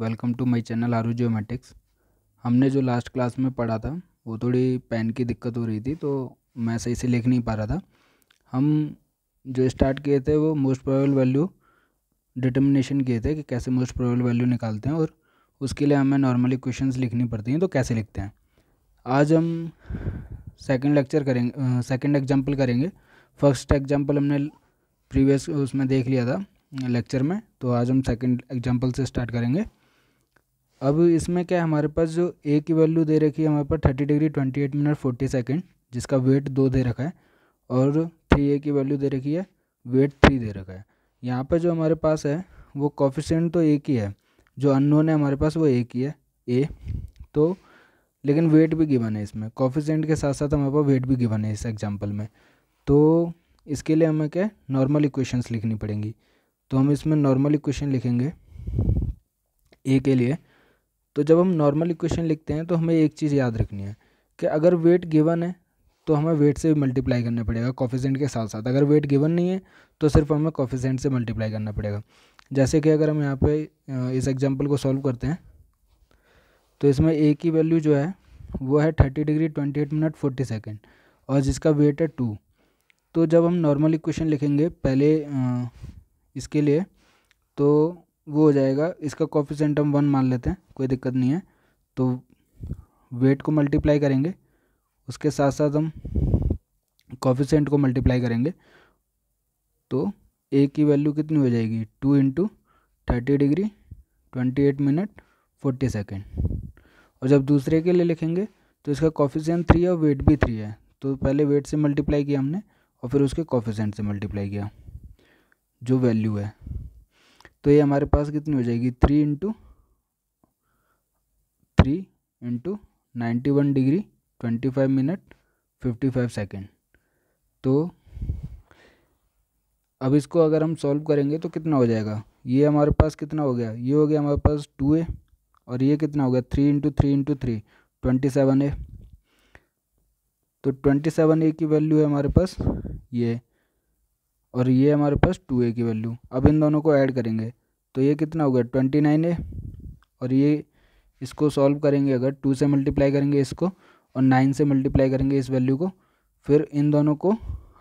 welcome to my channel आरू geomatics हमने जो लास्ट क्लास में पढ़ा था वो थोड़ी पेन की दिक्कत हो रही थी तो मैं सही से लिख नहीं पा रहा था हम जो स्टार्ट किए थे वो मोस्ट प्रोबेबल वैल्यू डिटर्मिनेशन किए थे कि कैसे मोस्ट प्रोबेबल वैल्यू निकालते हैं और उसके लिए हमें नॉर्मली क्वेश्चन लिखनी पड़ती हैं तो कैसे लिखते हैं आज हम सेकेंड लेक्चर करेंगे सेकेंड एग्जाम्पल करेंगे फर्स्ट एग्जाम्पल हमने प्रीवियस उसमें देख लिया था लेक्चर में तो आज हम सेकंड एग्जांपल से स्टार्ट करेंगे अब इसमें क्या है हमारे पास जो ए की वैल्यू दे रखी है हमारे पास thirty degree twenty eight minute forty second जिसका वेट दो दे रखा है और थ्री ए की वैल्यू दे रखी है वेट थ्री दे रखा है यहाँ पर जो हमारे पास है वो कॉफिशेंट तो एक ही है जो अनोन है हमारे पास वो एक ही है ए तो लेकिन वेट भी गिवन है इसमें कॉफिशेंट के साथ साथ हमारे पास वेट भी गिवन है इस एग्जाम्पल में तो इसके लिए हमें क्या नॉर्मल इक्वेशंस लिखनी पड़ेंगी तो हम इसमें नॉर्मल इक्वेशन लिखेंगे ए के लिए तो जब हम नॉर्मल इक्वेशन लिखते हैं तो हमें एक चीज़ याद रखनी है कि अगर वेट गिवन है तो हमें वेट से मल्टीप्लाई करना पड़ेगा कॉफिजेंट के साथ साथ अगर वेट गिवन नहीं है तो सिर्फ हमें कॉफिजेंट से मल्टीप्लाई करना पड़ेगा जैसे कि अगर हम यहाँ पे इस एग्जांपल को सॉल्व करते हैं तो इसमें ए की वैल्यू जो है वो है thirty degree twenty eight minute forty second और जिसका वेट है टू तो जब हम नॉर्मल इक्वेशन लिखेंगे पहले इसके लिए तो वो हो जाएगा इसका कॉफिशेंट हम वन मान लेते हैं कोई दिक्कत नहीं है तो वेट को मल्टीप्लाई करेंगे उसके साथ साथ हम कॉफिशेंट को मल्टीप्लाई करेंगे तो ए की वैल्यू कितनी हो जाएगी two into thirty degree twenty eight minute forty second और जब दूसरे के लिए लिखेंगे तो इसका कॉफिशेंट थ्री है और वेट भी थ्री है तो पहले वेट से मल्टीप्लाई किया हमने और फिर उसके कॉफिशेंट से मल्टीप्लाई किया जो वैल्यू है तो ये हमारे पास कितनी हो जाएगी three into three into ninety one degree twenty five minute fifty five second तो अब इसको अगर हम सॉल्व करेंगे तो कितना हो जाएगा ये हमारे पास कितना हो गया ये हो गया हमारे पास टू ए और ये कितना हो गया three into three into three twenty seven A तो ट्वेंटी सेवन ए की वैल्यू है हमारे पास ये और ये हमारे पास टू ए की वैल्यू अब इन दोनों को ऐड करेंगे तो ये कितना हो गया ट्वेंटी नाइन ए और ये इसको सॉल्व करेंगे अगर टू से मल्टीप्लाई करेंगे इसको और नाइन से मल्टीप्लाई करेंगे इस वैल्यू को फिर इन दोनों को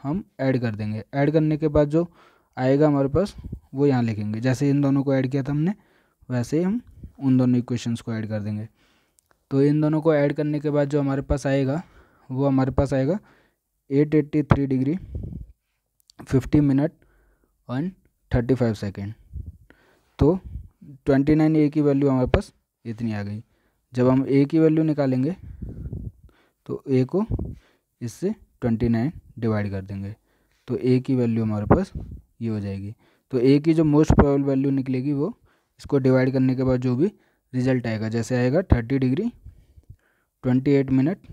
हम ऐड कर देंगे ऐड करने के बाद जो आएगा हमारे पास वो यहाँ लिखेंगे जैसे इन दोनों को ऐड किया था हमने वैसे ही हम उन दोनों इक्वेशंस को ऐड कर देंगे तो इन दोनों को ऐड करने के बाद जो हमारे पास आएगा वो हमारे पास आएगा eight eighty three degree fifty minute and thirty five second तो ट्वेंटी नाइन ए की वैल्यू हमारे पास इतनी आ गई जब हम ए की वैल्यू निकालेंगे तो ए को इससे ट्वेंटी नाइन डिवाइड कर देंगे तो ए की वैल्यू हमारे पास ये हो जाएगी तो ए की जो मोस्ट प्रोबेबल वैल्यू निकलेगी वो इसको डिवाइड करने के बाद जो भी रिजल्ट आएगा जैसे आएगा thirty degree twenty eight minute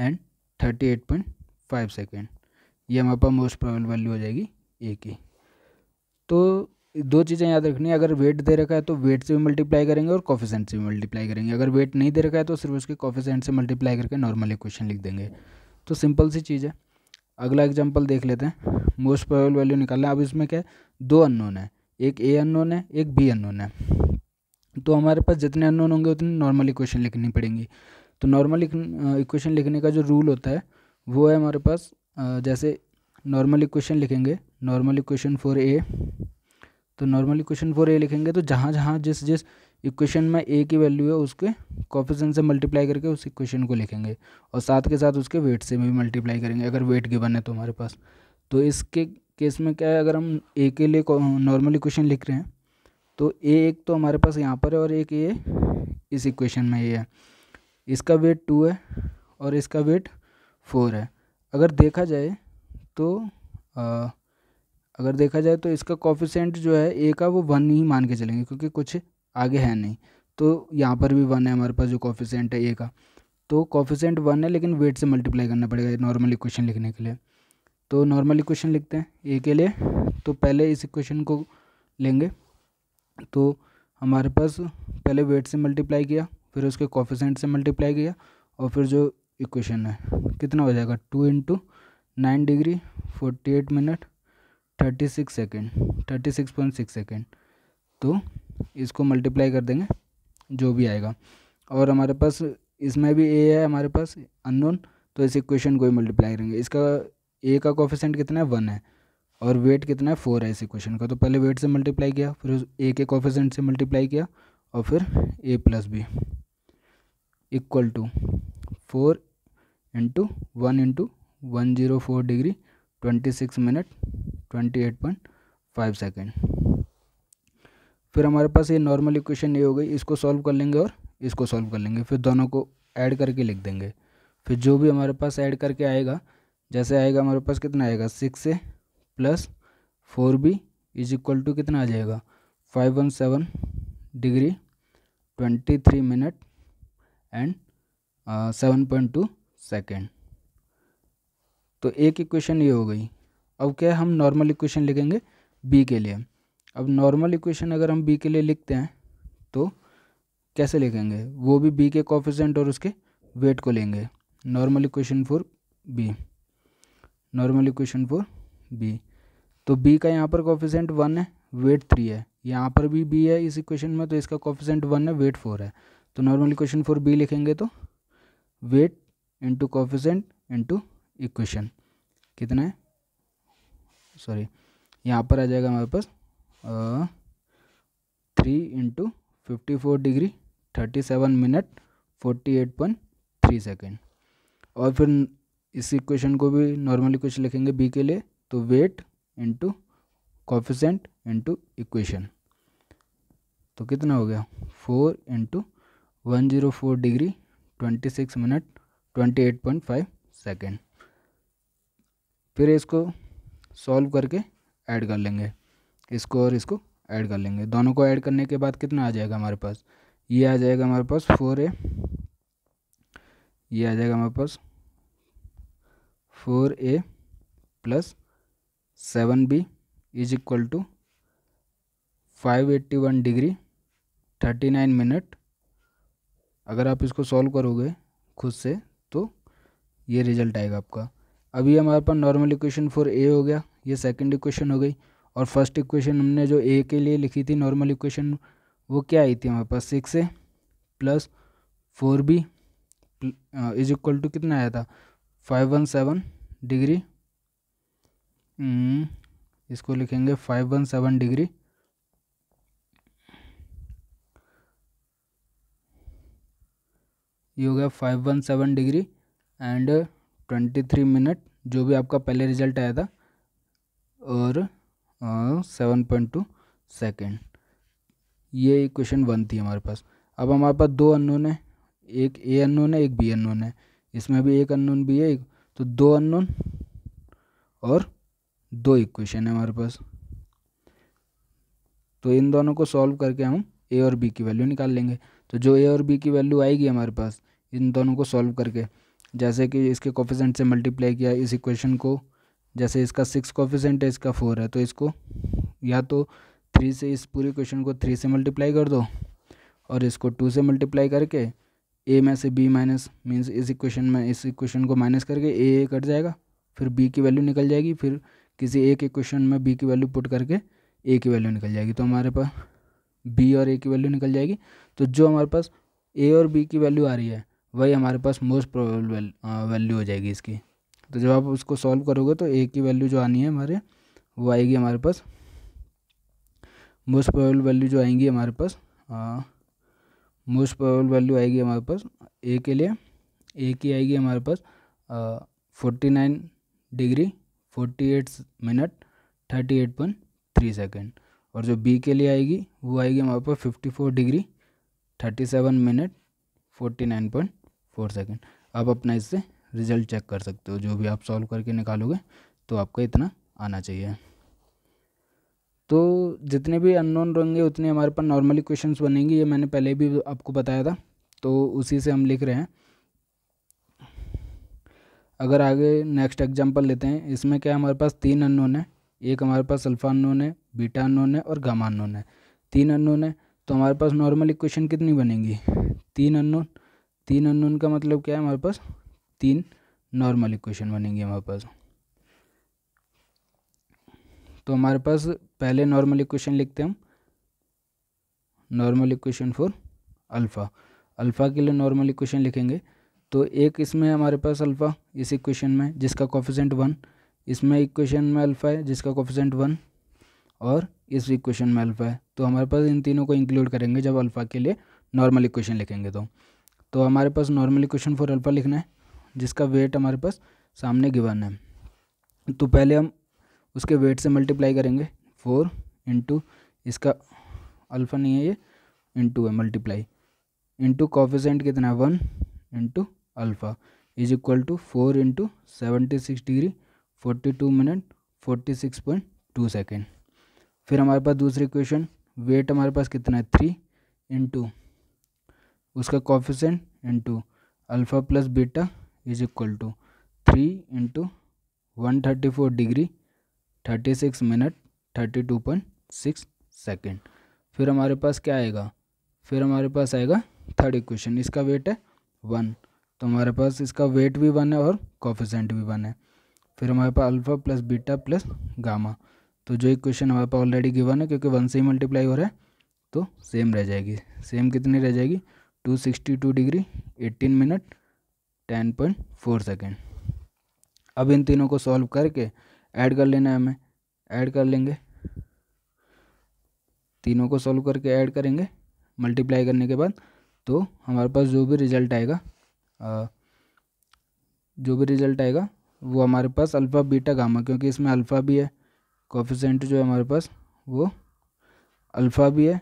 and thirty eight point five second ये हमारे पास मोस्ट प्रोबेबल वैल्यू हो जाएगी ए की तो दो चीज़ें याद रखनी है अगर वेट दे रखा है तो वेट से भी मल्टीप्लाई करेंगे और कॉफिशेंट से भी मल्टीप्लाई करेंगे अगर वेट नहीं दे रखा है तो सिर्फ उसके कॉफिशेंट से मल्टीप्लाई करके नॉर्मल इक्वेशन लिख देंगे तो सिंपल सी चीज़ है अगला एग्जाम्पल देख लेते हैं मोस्ट प्रोबेबल वैल्यू निकालना है अब इसमें क्या है दो अननोन है एक ए अननोन है एक बी अननोन है तो हमारे पास जितने अननोन होंगे उतनी नॉर्मल इक्वेशन लिखनी पड़ेंगी तो नॉर्मल इक्वेशन लिखने का जो रूल होता है वो है हमारे पास जैसे नॉर्मल इक्वेशन लिखेंगे नॉर्मल इक्वेशन फॉर ए तो नॉर्मल इक्वेशन फॉर ए लिखेंगे तो जहाँ जहाँ जिस जिस इक्वेशन में ए की वैल्यू है उसके कॉफिशन से मल्टीप्लाई करके उस इक्वेशन को लिखेंगे और साथ के साथ उसके वेट से भी मल्टीप्लाई करेंगे अगर वेट गिवन है तो हमारे पास तो इसके केस में क्या है अगर हम ए के लिए नॉर्मल इक्वेशन लिख रहे हैं तो ए एक तो हमारे पास यहाँ पर है और एक ए इस इक्वेशन में ये है इसका वेट टू है और इसका वेट फोर है अगर देखा जाए तो आ, अगर देखा जाए तो इसका कॉफिशेंट जो है ए का वो वन ही मान के चलेंगे क्योंकि कुछ आगे है नहीं तो यहाँ पर भी वन है हमारे पास जो कॉफिशेंट है ए का तो कॉफिशेंट वन है लेकिन वेट से मल्टीप्लाई करना पड़ेगा नॉर्मल इक्वेशन लिखने के लिए तो नॉर्मल इक्वेशन लिखते हैं ए के लिए तो पहले इस इक्वेशन को लेंगे तो हमारे पास पहले वेट से मल्टीप्लाई किया फिर उसके कॉफिशेंट से मल्टीप्लाई किया और फिर जो इक्वेशन है कितना हो जाएगा two into nine degree forty eight minute thirty six second thirty six point six second तो इसको मल्टीप्लाई कर देंगे जो भी आएगा और हमारे पास इसमें भी ए है हमारे पास अननोन तो इस इक्वेशन को ही मल्टीप्लाई करेंगे इसका ए का कॉफिशेंट कितना है वन है और वेट कितना है फोर है इस इक्वेशन का तो पहले वेट से मल्टीप्लाई किया फिर ए के कॉफिशेंट से मल्टीप्लाई किया और फिर A plus B equal to four into one into one zero four degree twenty six minute twenty eight point five second फिर हमारे पास ये नॉर्मल इक्वेशन ये हो गई इसको सॉल्व कर लेंगे और इसको सॉल्व कर लेंगे फिर दोनों को ऐड करके लिख देंगे फिर जो भी हमारे पास ऐड करके आएगा जैसे आएगा हमारे पास कितना आएगा six A plus four B is equal to कितना आ जाएगा five one seven degree twenty three minute and seven point two second तो एक इक्वेशन ये हो गई अब क्या है हम नॉर्मल इक्वेशन लिखेंगे बी के लिए अब नॉर्मल इक्वेशन अगर हम बी के लिए लिखते हैं तो कैसे लिखेंगे वो भी बी के कॉफिशेंट और उसके वेट को लेंगे normal equation for B normal equation for B तो बी का यहाँ पर कॉफिशेंट वन है वेट थ्री है यहाँ पर भी बी है इस इक्वेशन में तो इसका कॉफिशेंट वन है वेट फोर है तो नॉर्मल इक्वेशन फॉर बी लिखेंगे तो weight into coefficient into equation कितना है सॉरी यहाँ पर आ जाएगा हमारे पास three into fifty four degree thirty seven minute forty eight point three second और फिर इस इक्वेशन को भी नॉर्मल इक्वेशन लिखेंगे बी के लिए तो weight into coefficient into equation तो कितना हो गया four into one zero four degree twenty six minute twenty eight point five second फिर इसको सॉल्व करके ऐड कर लेंगे इसको और इसको ऐड कर लेंगे दोनों को ऐड करने के बाद कितना आ जाएगा हमारे पास ये आ जाएगा हमारे पास फोर ए ये आ जाएगा हमारे पास four A plus seven B is equal to five eighty one degree thirty nine minute अगर आप इसको सॉल्व करोगे खुद से तो ये रिजल्ट आएगा आपका अभी हमारे पास नॉर्मल इक्वेशन फॉर ए हो गया ये सेकंड इक्वेशन हो गई और फर्स्ट इक्वेशन हमने जो ए के लिए लिखी थी नॉर्मल इक्वेशन वो क्या आई थी हमारे पास six A plus four B is equal to कितना आया था फाइव वन सेवन डिग्री इसको लिखेंगे फाइव वन सेवन डिग्री ये हो गया five one seven degree and twenty three minute जो भी आपका पहले रिजल्ट आया था और सेवन पॉइंट टू सेकेंड ये क्वेश्चन वन थी हमारे पास अब हमारे पास दो अनोन है एक ए अनोन है एक बी अनोन है इसमें भी एक अनोन भी है एक तो दो अनोन और दो इक्वेशन है हमारे पास तो इन दोनों को सॉल्व करके हम ए और बी की वैल्यू निकाल लेंगे तो जो ए और बी की वैल्यू आएगी हमारे पास इन दोनों को सॉल्व करके जैसे कि इसके कॉफिशेंट से मल्टीप्लाई किया इस इक्वेशन को जैसे इसका सिक्स कॉफिशेंट है इसका फोर है तो इसको या तो थ्री से इस पूरे क्वेश्चन को थ्री से मल्टीप्लाई कर दो और इसको टू से मल्टीप्लाई करके ए में से बी माइनस मीन्स इस इक्वेशन में इस इक्वेशन को माइनस करके ए ए कट जाएगा फिर बी की वैल्यू निकल जाएगी फिर किसी एक इक्वेशन में बी की वैल्यू पुट करके ए की वैल्यू निकल जाएगी तो हमारे पास बी और ए की वैल्यू निकल जाएगी तो जो हमारे पास ए और बी की वैल्यू आ रही है वही हमारे पास मोस्ट प्रोबेबल वैल्यू हो जाएगी इसकी तो जब आप उसको सॉल्व करोगे तो ए की वैल्यू जो आनी है हमारे वो आएगी हमारे पास मोस्ट प्रोबेबल वैल्यू जो आएंगी हमारे पास मोस्ट प्रोबेबल वैल्यू आएगी हमारे पास ए के लिए ए की आएगी हमारे पास forty nine degree forty eight minute thirty eight point three second और जो बी के लिए आएगी वो आएगी हमारे पास fifty four degree thirty seven minute forty nine point four second आप अपना इससे रिजल्ट चेक कर सकते हो जो भी आप सॉल्व करके निकालोगे तो आपका इतना आना चाहिए तो जितने भी अननोन रहेंगे उतने हमारे पास नॉर्मली क्वेश्चंस बनेंगे ये मैंने पहले भी आपको बताया था तो उसी से हम लिख रहे हैं अगर आगे नेक्स्ट एग्जाम्पल लेते हैं इसमें क्या हमारे पास तीन अननोन है एक हमारे पास अल्फा अननोन है बीटा अननोन है और गामा अननोन है तीन अननोन है तो हमारे पास नॉर्मल इक्वेशन कितनी बनेंगी तीन अननोन तीन अननोन का मतलब क्या है हमारे पास तीन नॉर्मल इक्वेशन बनेंगी हमारे पास तो हमारे पास पहले नॉर्मल इक्वेशन लिखते हैं हम normal equation for alpha alpha के लिए नॉर्मल इक्वेशन लिखेंगे तो एक इसमें हमारे पास अल्फ़ा इस इक्वेशन में जिसका कॉफिशेंट वन इसमें इक्वेशन में अल्फ़ा है जिसका कॉफिशेंट वन और इस इक्वेशन में अल्फ़ा है तो हमारे पास इन तीनों को इंक्लूड करेंगे जब अल्फ़ा के लिए नॉर्मल इक्वेशन लिखेंगे तो तो हमारे पास नॉर्मल इक्वेशन फॉर अल्फ़ा लिखना है जिसका वेट हमारे पास सामने गिवन है तो पहले हम उसके वेट से मल्टीप्लाई करेंगे फोर इंटू इसका अल्फ़ा नहीं है ये इंटू है मल्टीप्लाई इंटू कॉफिशेंट कितना है one into alpha is equal to four into seventy six degree forty two minute forty six point two second फिर हमारे पास दूसरी क्वेश्चन वेट हमारे पास कितना है थ्री इंटू उसका coefficient into alpha plus beta is equal to three into one thirty four degree thirty six minute thirty two point six second फिर हमारे पास क्या आएगा फिर हमारे पास आएगा थर्ड इक्वेशन इसका वेट है वन तो हमारे पास इसका वेट भी वन है और कॉफिशेंट भी वन है फिर हमारे पास alpha plus beta plus gamma तो जो एक क्वेश्चन हमारे पास ऑलरेडी गिवन है क्योंकि वन से ही मल्टीप्लाई हो रहा है तो सेम रह जाएगी सेम कितनी रह जाएगी two sixty two degree eighteen minute ten point four second अब इन तीनों को सॉल्व करके ऐड कर लेना है हमें ऐड कर लेंगे तीनों को सॉल्व करके ऐड करेंगे मल्टीप्लाई करने के बाद तो हमारे पास जो भी रिजल्ट आएगा आ, जो भी रिजल्ट आएगा वो हमारे पास अल्फ़ा बीटा गामा क्योंकि इसमें अल्फ़ा भी है कोफिशेंट जो है हमारे पास वो अल्फ़ा भी है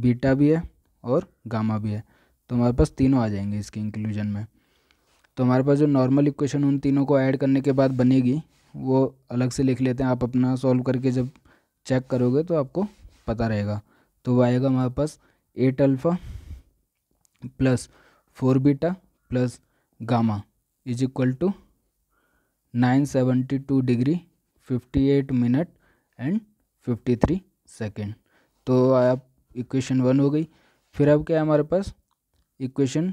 बीटा भी है और गामा भी है तो हमारे पास तीनों आ जाएंगे इसके इंक्लूजन में तो हमारे पास जो नॉर्मल इक्वेशन उन तीनों को ऐड करने के बाद बनेगी वो अलग से लिख लेते हैं आप अपना सॉल्व करके जब चेक करोगे तो आपको पता रहेगा तो वो आएगा हमारे पास eight alpha plus four beta plus gamma is equal to nine seventy two degree 58 minute and 53 second तो आप इक्वेशन वन हो गई फिर अब क्या है हमारे पास इक्वेशन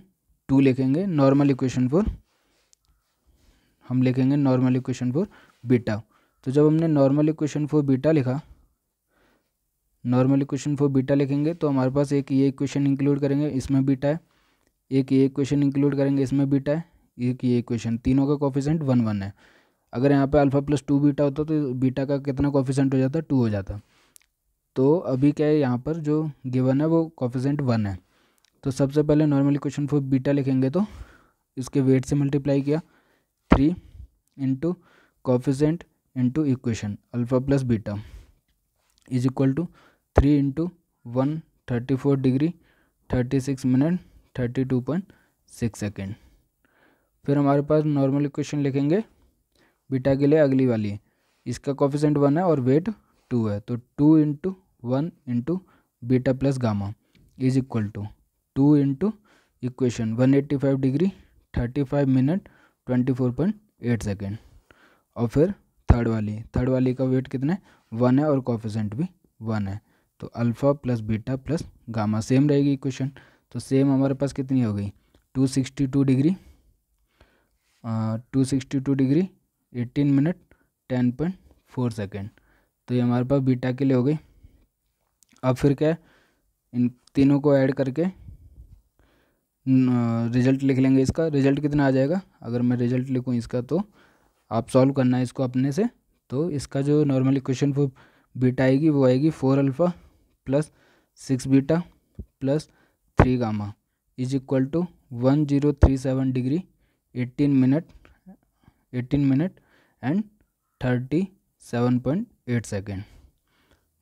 टू लिखेंगे नॉर्मल इक्वेशन फॉर हम लिखेंगे नॉर्मल इक्वेशन फॉर बीटा तो जब हमने नॉर्मल इक्वेशन फॉर बीटा लिखा नॉर्मल इक्वेशन फॉर बीटा लिखेंगे तो हमारे पास एक ये इक्वेशन इंक्लूड करेंगे इसमें बीटा है एक ये इक्वेशन इंक्लूड करेंगे इसमें बीटा है एक ये इक्वेशन तीनों का कॉफिशेंट वन वन है अगर यहाँ पे अल्फ़ा प्लस टू बीटा होता तो बीटा का कितना कॉफिशेंट हो जाता टू हो जाता तो अभी क्या है यहाँ पर जो गिवन है वो कॉफिशेंट वन है तो सबसे पहले नॉर्मल क्वेश्चन फॉर बीटा लिखेंगे तो इसके वेट से मल्टीप्लाई किया three into coefficient into equation alpha plus beta is equal to three into one thirty four degree thirty six minute thirty two point six second फिर हमारे पास normal equation लिखेंगे beta के लिए अगली वाली है इसका कॉफिशेंट वन है और वेट टू है तो two into one into beta plus gamma is equal to two into equation one eighty five degree thirty five minute twenty four point eight second और फिर थर्ड वाली थर्ड वाली का wait कितना है वन है और कॉफिशेंट भी वन है तो alpha plus beta plus gamma same रहेगी इक्वेशन तो सेम हमारे पास कितनी हो गई two sixty two degree two sixty two degree eighteen minute ten point four second तो ये हमारे पास बीटा के लिए हो गई अब फिर क्या इन तीनों को ऐड करके रिजल्ट लिख लेंगे इसका रिजल्ट कितना आ जाएगा अगर मैं रिजल्ट लिखूँ इसका तो आप सॉल्व करना है इसको अपने से तो इसका जो नॉर्मल इक्वेशन फॉर बीटा आएगी वो आएगी four alpha plus six beta plus three gamma is equal to one zero three seven degree eighteen minute eighteen minute and thirty seven point eight second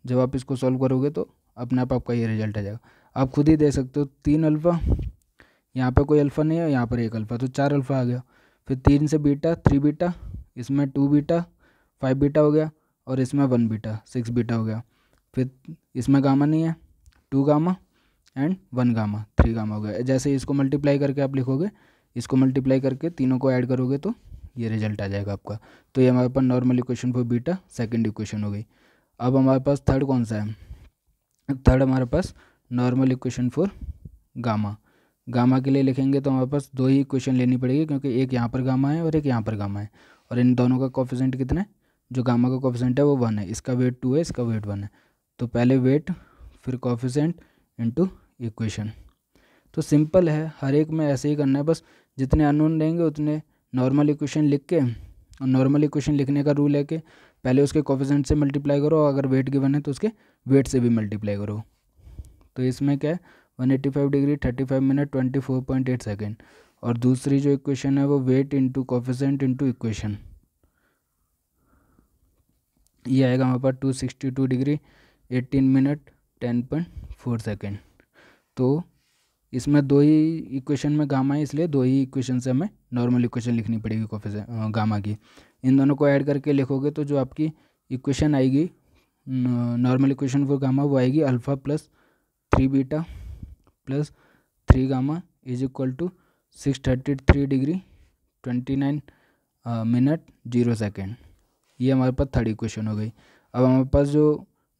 जब आप इसको सॉल्व करोगे तो अपने आप आपका ये रिजल्ट आ जाएगा आप खुद ही दे सकते हो तीन अल्फ़ा यहाँ पर कोई अल्फ़ा नहीं है यहाँ पर एक अल्फ़ा तो चार अल्फ़ा आ गया फिर तीन से बीटा थ्री बीटा इसमें टू बीटा फाइव बीटा हो गया और इसमें वन बीटा सिक्स बीटा हो गया फिर इसमें गामा नहीं है two gamma and one gamma three gamma हो गया जैसे इसको मल्टीप्लाई करके आप लिखोगे इसको मल्टीप्लाई करके तीनों को ऐड करोगे तो ये रिजल्ट आ जाएगा आपका तो ये हमारे पास normal equation for beta second equation हो गई अब हमारे पास थर्ड कौन सा है थर्ड हमारे पास normal equation for gamma gamma के लिए लिखेंगे तो हमारे पास दो ही इक्वेशन लेनी पड़ेगी क्योंकि एक यहाँ पर गामा है और एक यहाँ पर गामा है और इन दोनों का कॉफिजेंट कितना है जो गामा का कॉफिजेंट है वो वन है इसका वेट टू है इसका वेट वन है तो पहले वेट फिर कॉफिजेंट इंटू इक्वेशन तो सिंपल है हर एक में ऐसे ही करना है बस जितने अनोन रहेंगे उतने नॉर्मल इक्वेशन लिख के और नॉर्मल इक्वेशन लिखने का रूल है कि पहले उसके कोफिशेंट से मल्टीप्लाई करो अगर वेट गिवन है तो उसके वेट से भी मल्टीप्लाई करो तो इसमें क्या है one eighty five degree thirty five minute twenty four point eight second और दूसरी जो इक्वेशन है वो weight into coefficient into equation ये आएगा हमारे पास two sixty two degree eighteen minute ten point four second तो इसमें दो ही इक्वेशन में गामा है इसलिए दो ही इक्वेशन से हमें नॉर्मल इक्वेशन लिखनी पड़ेगी से गामा की इन दोनों को ऐड करके लिखोगे तो जो आपकी इक्वेशन आएगी नॉर्मल इक्वेशन फॉर गामा वो आएगी alpha plus three beta plus three gamma is equal to six thirty three degree twenty nine minute zero second ये हमारे पास थर्ड इक्वेशन हो गई अब हमारे पास जो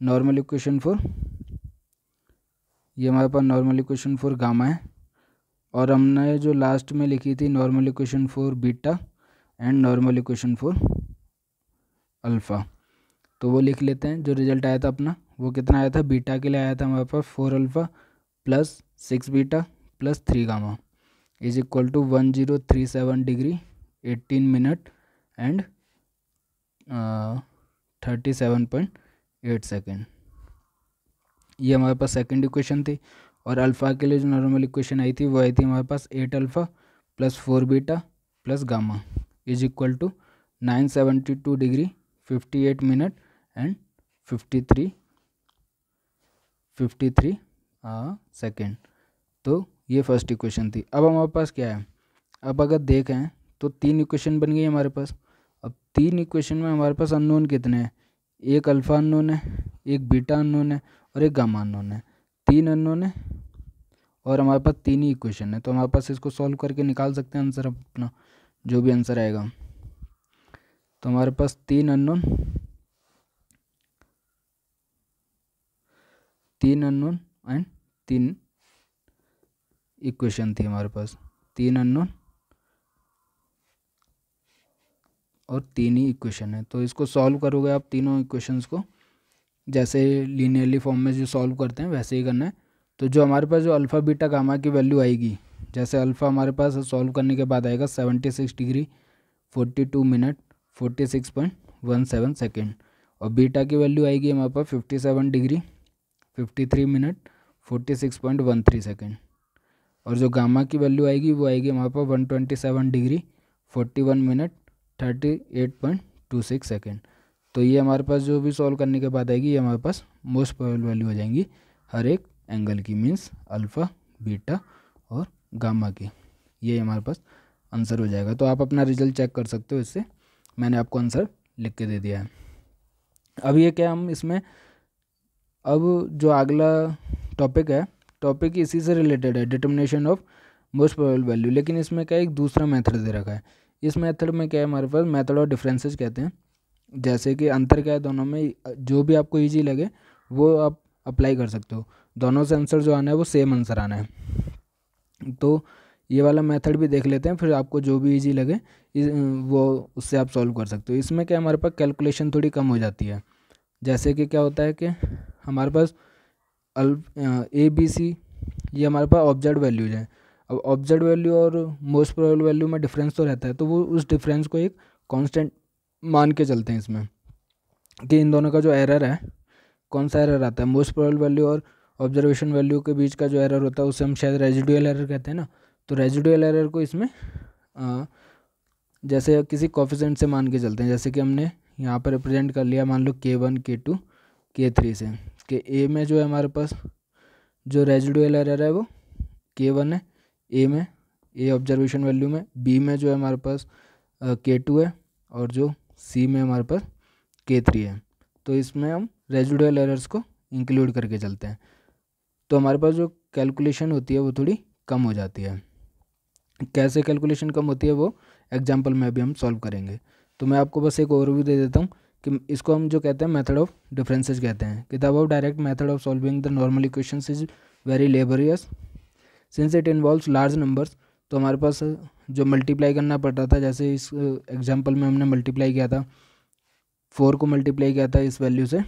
नॉर्मल इक्वेशन फॉर ये हमारे पास नॉर्मल इक्वेशन फॉर गामा है और हमने जो लास्ट में लिखी थी normal equation for beta and normal equation for alpha तो वो लिख लेते हैं जो रिजल्ट आया था अपना वो कितना आया था बीटा के लिए आया था हमारे पास four alpha plus six beta plus three gamma is equal to one zero three seven degree eighteen minute and thirty seven point eight second ये हमारे पास सेकंड इक्वेशन थी और अल्फ़ा के लिए जो नॉर्मल इक्वेशन आई थी वो आई थी हमारे पास eight alpha plus four beta plus gamma is equal to nine seventy two degree fifty eight minute and fifty three fifty three second तो ये फर्स्ट इक्वेशन थी अब हमारे पास क्या है अब अगर देखें तो तीन इक्वेशन बन गई हमारे पास अब तीन इक्वेशन में हमारे पास अननोन कितने हैं एक अल्फ़ा अननोन है एक बीटा अननोन है और एक गामा अनोन है तीन अनोन है और हमारे पास तीन ही इक्वेशन है तो हमारे पास इसको सॉल्व करके निकाल सकते हैं आंसर अपना जो भी आंसर आएगा तो हमारे पास तीन अनोन तीन अनोन एंड तीन इक्वेशन थी हमारे पास तीन अनोन और तीन ही इक्वेशन है तो इसको सॉल्व करोगे आप तीनों इक्वेशंस को जैसे लीनियरली फॉर्म में जो सॉल्व करते हैं वैसे ही करना है तो जो हमारे पास जो अल्फ़ा बीटा गामा की वैल्यू आएगी जैसे अल्फ़ा हमारे पास सॉल्व करने के बाद आएगा seventy six degree forty two minute forty six point one seven second और बीटा की वैल्यू आएगी हमारे पास fifty seven degree fifty three minute forty six point one three second और जो गामा की वैल्यू आएगी वो आएगी हमारे पास one twenty seven degree forty one minute thirty eight point two six second तो ये हमारे पास जो भी सॉल्व करने के बाद आएगी ये हमारे पास मोस्ट प्रोबेबल वैल्यू हो जाएंगी हर एक एंगल की मीन्स अल्फ़ा बीटा और गामा की ये हमारे पास आंसर हो जाएगा तो आप अपना रिजल्ट चेक कर सकते हो इससे मैंने आपको आंसर लिख के दे दिया है अब ये क्या हम इसमें अब जो अगला टॉपिक है टॉपिक इसी से रिलेटेड है determination of most probable value लेकिन इसमें क्या एक दूसरा मेथड दे रखा है इस मेथड में क्या है हमारे पास मेथड और डिफरेंसेस कहते हैं जैसे कि अंतर क्या है दोनों में जो भी आपको ईजी लगे वो आप अप्लाई कर सकते हो दोनों से आंसर जो आना है वो सेम आंसर आना है तो ये वाला मेथड भी देख लेते हैं फिर आपको जो भी इजी लगे वो उससे आप सॉल्व कर सकते हो इसमें क्या हमारे पास कैलकुलेशन थोड़ी कम हो जाती है जैसे कि क्या होता है कि हमारे पास ए बी सी ये हमारे पास ऑब्जेक्ट वैल्यूज हैं अब ऑब्जेक्ट वैल्यू और मोस्ट प्रोबेबल वैल्यू में डिफरेंस तो रहता है तो वो उस डिफरेंस को एक कॉन्स्टेंट मान के चलते हैं इसमें कि इन दोनों का जो एरर है कौन सा एरर आता है मोस्ट प्रोबेबल वैल्यू और ऑब्जर्वेशन वैल्यू के बीच का जो एरर होता है उसे हम शायद रेजिडुअल एरर कहते हैं ना तो रेजिडुअल एरर को इसमें आ, जैसे किसी कॉफिशेंट से मान के चलते हैं जैसे कि हमने यहाँ पर रिप्रेजेंट कर लिया मान लो के वन के टू के थ्री से कि ए में जो है हमारे पास जो रेजिडुअल एरर है वो के वन है ए में ए ऑब्जर्वेशन वैल्यू में बी में जो है हमारे पास के टू है और जो सी में हमारे पास के थ्री है तो इसमें हम रेजुडल एरर्स को इंक्लूड करके चलते हैं तो हमारे पास जो कैलकुलेशन होती है वो थोड़ी कम हो जाती है कैसे कैलकुलेशन कम होती है वो एग्जाम्पल में अभी हम सॉल्व करेंगे तो मैं आपको बस एक ओवरव्यू दे देता हूँ कि इसको हम जो कहते हैं मेथड ऑफ डिफरेंसेस कहते हैं कि of direct method of solving the normal equations is very laborious since it involves large numbers तो हमारे पास जो मल्टीप्लाई करना पड़ता था जैसे इस एग्जांपल में हमने मल्टीप्लाई किया था फोर को मल्टीप्लाई किया था इस वैल्यू से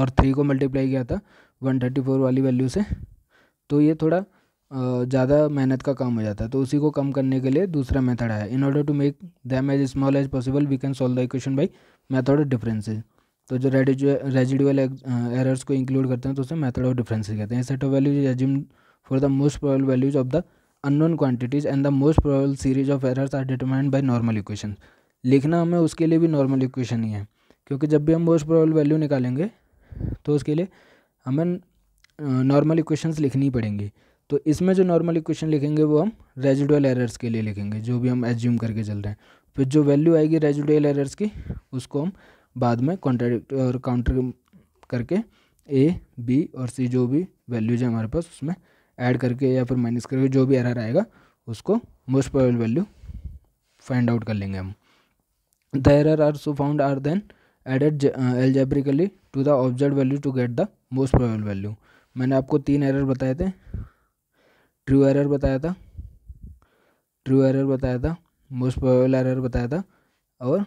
और थ्री को मल्टीप्लाई किया था वन थर्टी फोर वाली वैल्यू से तो ये थोड़ा ज़्यादा मेहनत का काम हो जाता है तो उसी को कम करने के लिए दूसरा मेथड है in order to make them as small as possible we can solve the equation by method of differences तो जो रेजिडुअल एरर्स को इंक्लूड करते हैं तो उसे मेथड ऑफ डिफरेंसेज कहते हैं set of values assume for the most probable values of the unknown quantities and the most probable series of errors are determined by normal equation लिखना हमें उसके लिए भी नॉर्मल इक्वेशन ही है क्योंकि जब भी हम मोस्ट प्रोबेबल वैल्यू निकालेंगे तो उसके लिए हमें नॉर्मल इक्वेशंस लिखनी पड़ेंगी तो इसमें जो नॉर्मल इक्वेशन लिखेंगे वो हम रेजिडुअल एरर्स के लिए लिखेंगे जो भी हम एज्यूम करके चल रहे हैं फिर जो वैल्यू आएगी रेजिडुअल एरर्स की उसको हम बाद में कॉन्ट्रेक्ट और काउंटर करके ए बी और सी जो भी वैल्यूज है हमारे पास उसमें ऐड करके या फिर माइनस करके जो भी एरर आएगा उसको most probable value find out कर लेंगे हम the error are so found are then added algebraically to the observe value to get the most probable value मैंने आपको तीन एरर बताए थे ट्रू एरर बताया था ट्रू एरर बताया था मोस्ट प्रोबेबल एरर बताया था और